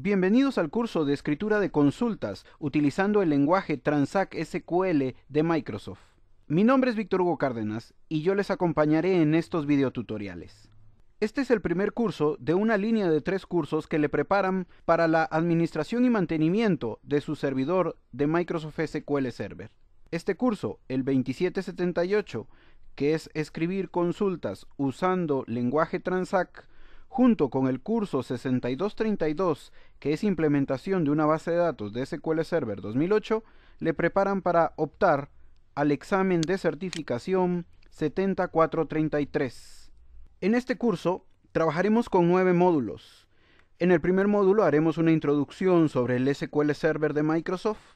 Bienvenidos al curso de escritura de consultas utilizando el lenguaje Transact SQL de Microsoft. Mi nombre es Víctor Hugo Cárdenas y yo les acompañaré en estos videotutoriales. Este es el primer curso de una línea de tres cursos que le preparan para la administración y mantenimiento de su servidor de Microsoft SQL Server. Este curso, el 2778, que es escribir consultas usando lenguaje Transact, junto con el curso 6232, que es implementación de una base de datos de SQL Server 2008, le preparan para optar al examen de certificación 7433. En este curso trabajaremos con nueve módulos. En el primer módulo haremos una introducción sobre el SQL Server de Microsoft.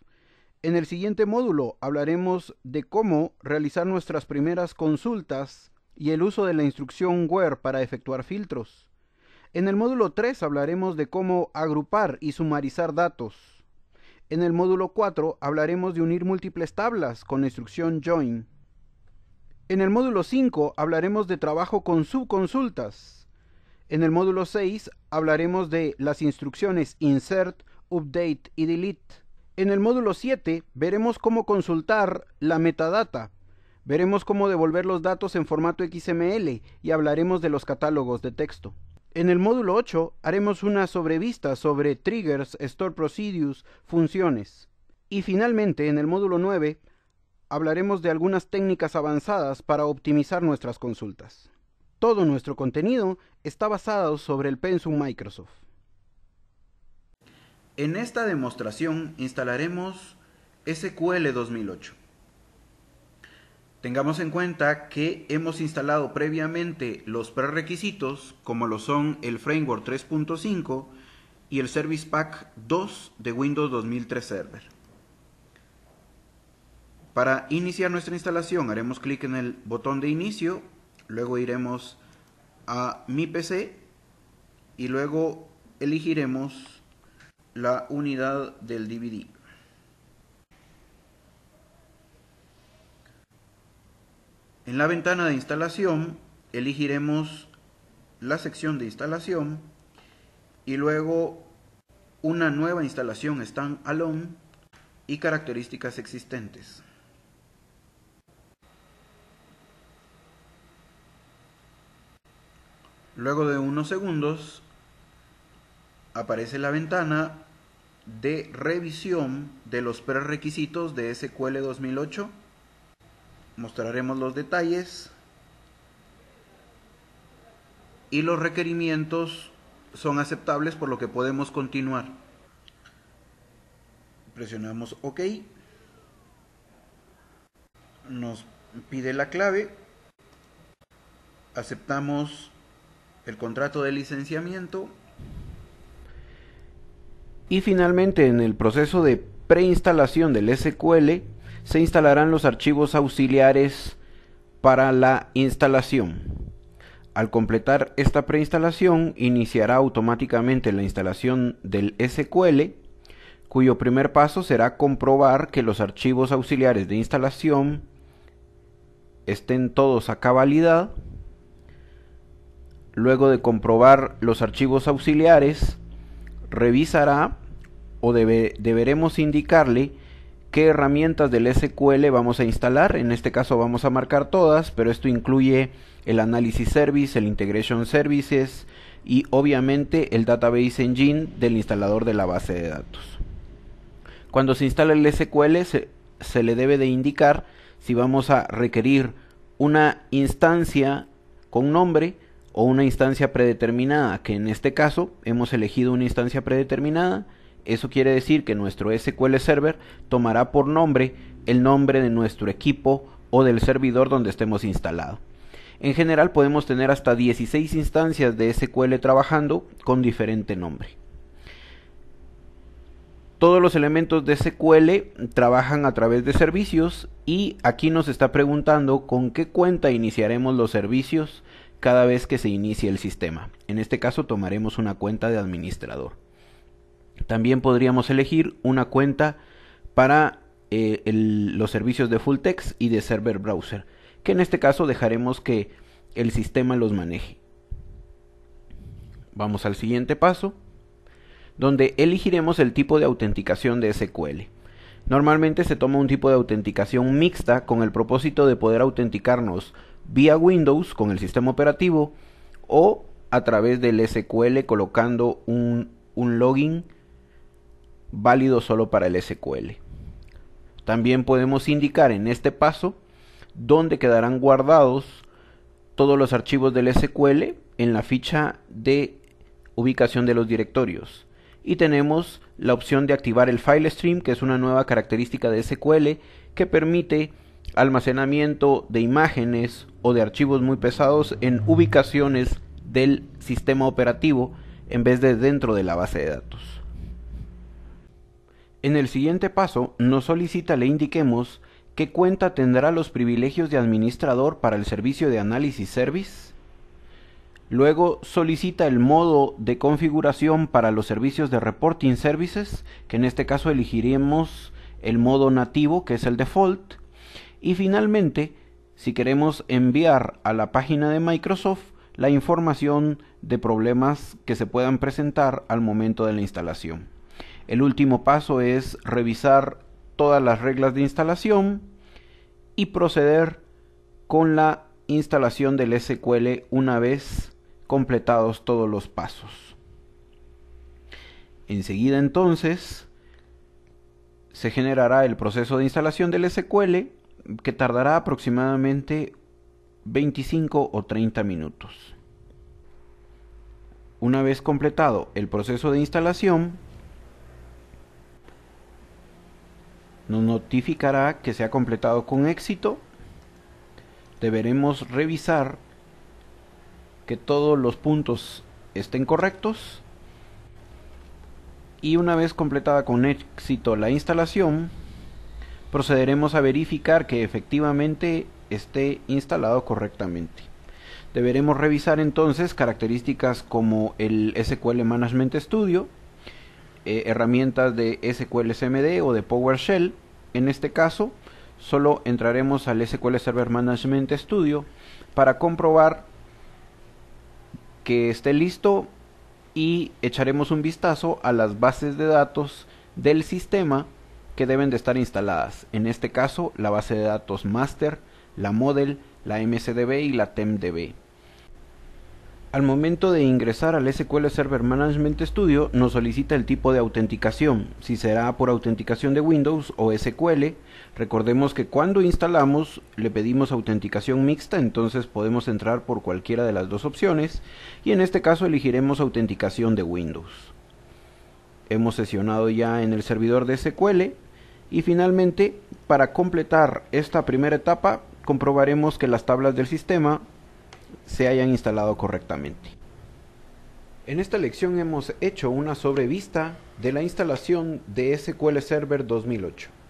En el siguiente módulo hablaremos de cómo realizar nuestras primeras consultas y el uso de la instrucción where para efectuar filtros. En el módulo 3 hablaremos de cómo agrupar y sumarizar datos. En el módulo 4 hablaremos de unir múltiples tablas con la instrucción join. En el módulo 5 hablaremos de trabajo con subconsultas. En el módulo 6 hablaremos de las instrucciones insert, update y delete. En el módulo 7 veremos cómo consultar la metadata. Veremos cómo devolver los datos en formato XML y hablaremos de los catálogos de texto. En el módulo 8 haremos una sobrevista sobre triggers, store procedures, funciones. Y finalmente, en el módulo 9, hablaremos de algunas técnicas avanzadas para optimizar nuestras consultas. Todo nuestro contenido está basado sobre el Pensum Microsoft. En esta demostración instalaremos SQL 2008. Tengamos en cuenta que hemos instalado previamente los prerequisitos, como lo son el framework 3.5 y el Service Pack 2 de Windows 2003 Server. Para iniciar nuestra instalación haremos clic en el botón de inicio, luego iremos a mi PC y luego elegiremos la unidad del DVD. En la ventana de instalación elegiremos la sección de instalación y luego una nueva instalación stand-alone y características existentes. Luego de unos segundos aparece la ventana de revisión de los prerequisitos de SQL 2008 mostraremos los detalles y los requerimientos son aceptables por lo que podemos continuar. Presionamos OK. Nos pide la clave. Aceptamos el contrato de licenciamiento. Y finalmente en el proceso de preinstalación del SQL se instalarán los archivos auxiliares para la instalación. Al completar esta preinstalación, iniciará automáticamente la instalación del SQL, cuyo primer paso será comprobar que los archivos auxiliares de instalación estén todos a cabalidad. Luego de comprobar los archivos auxiliares, revisará o deberemos indicarle qué herramientas del SQL vamos a instalar. En este caso vamos a marcar todas, pero esto incluye el Analysis Service, el Integration Services y obviamente el Database Engine del instalador de la base de datos. Cuando se instala el SQL se, le debe de indicar si vamos a requerir una instancia con nombre o una instancia predeterminada, que en este caso hemos elegido una instancia predeterminada eso quiere decir que nuestro SQL Server tomará por nombre el nombre de nuestro equipo o del servidor donde estemos instalado. En general podemos tener hasta 16 instancias de SQL trabajando con diferente nombre. Todos los elementos de SQL trabajan a través de servicios y aquí nos está preguntando con qué cuenta iniciaremos los servicios cada vez que se inicie el sistema. En este caso tomaremos una cuenta de administrador. También podríamos elegir una cuenta para eh, los servicios de full text y de server browser, que en este caso dejaremos que el sistema los maneje. Vamos al siguiente paso, donde elegiremos el tipo de autenticación de SQL. Normalmente se toma un tipo de autenticación mixta con el propósito de poder autenticarnos vía Windows con el sistema operativo o a través del SQL colocando un, un login válido solo para el SQL. También podemos indicar en este paso dónde quedarán guardados todos los archivos del SQL en la ficha de ubicación de los directorios. Y tenemos la opción de activar el file stream, que es una nueva característica de SQL que permite almacenamiento de imágenes o de archivos muy pesados en ubicaciones del sistema operativo en vez de dentro de la base de datos. En el siguiente paso, nos solicita le indiquemos qué cuenta tendrá los privilegios de administrador para el servicio de análisis service. Luego solicita el modo de configuración para los servicios de reporting services, que en este caso elegiremos el modo nativo, que es el default. Y finalmente, si queremos enviar a la página de Microsoft la información de problemas que se puedan presentar al momento de la instalación. El último paso es revisar todas las reglas de instalación y proceder con la instalación del SQL una vez completados todos los pasos. Enseguida entonces se generará el proceso de instalación del SQL que tardará aproximadamente 25 o 30 minutos. Una vez completado el proceso de instalación, Nos notificará que se ha completado con éxito. Deberemos revisar que todos los puntos estén correctos. Y una vez completada con éxito la instalación, procederemos a verificar que efectivamente esté instalado correctamente. Deberemos revisar entonces características como el SQL Management Studio, eh, herramientas de SQL SMD o de PowerShell, en este caso, solo entraremos al SQL Server Management Studio para comprobar que esté listo y echaremos un vistazo a las bases de datos del sistema que deben de estar instaladas. En este caso, la base de datos master, la model, la msdb y la temdb. Al momento de ingresar al SQL Server Management Studio nos solicita el tipo de autenticación, si será por autenticación de Windows o SQL. Recordemos que cuando instalamos le pedimos autenticación mixta, entonces podemos entrar por cualquiera de las dos opciones y en este caso elegiremos autenticación de Windows. Hemos sesionado ya en el servidor de SQL y finalmente para completar esta primera etapa comprobaremos que las tablas del sistema se hayan instalado correctamente. En esta lección hemos hecho una sobrevista de la instalación de SQL Server 2008.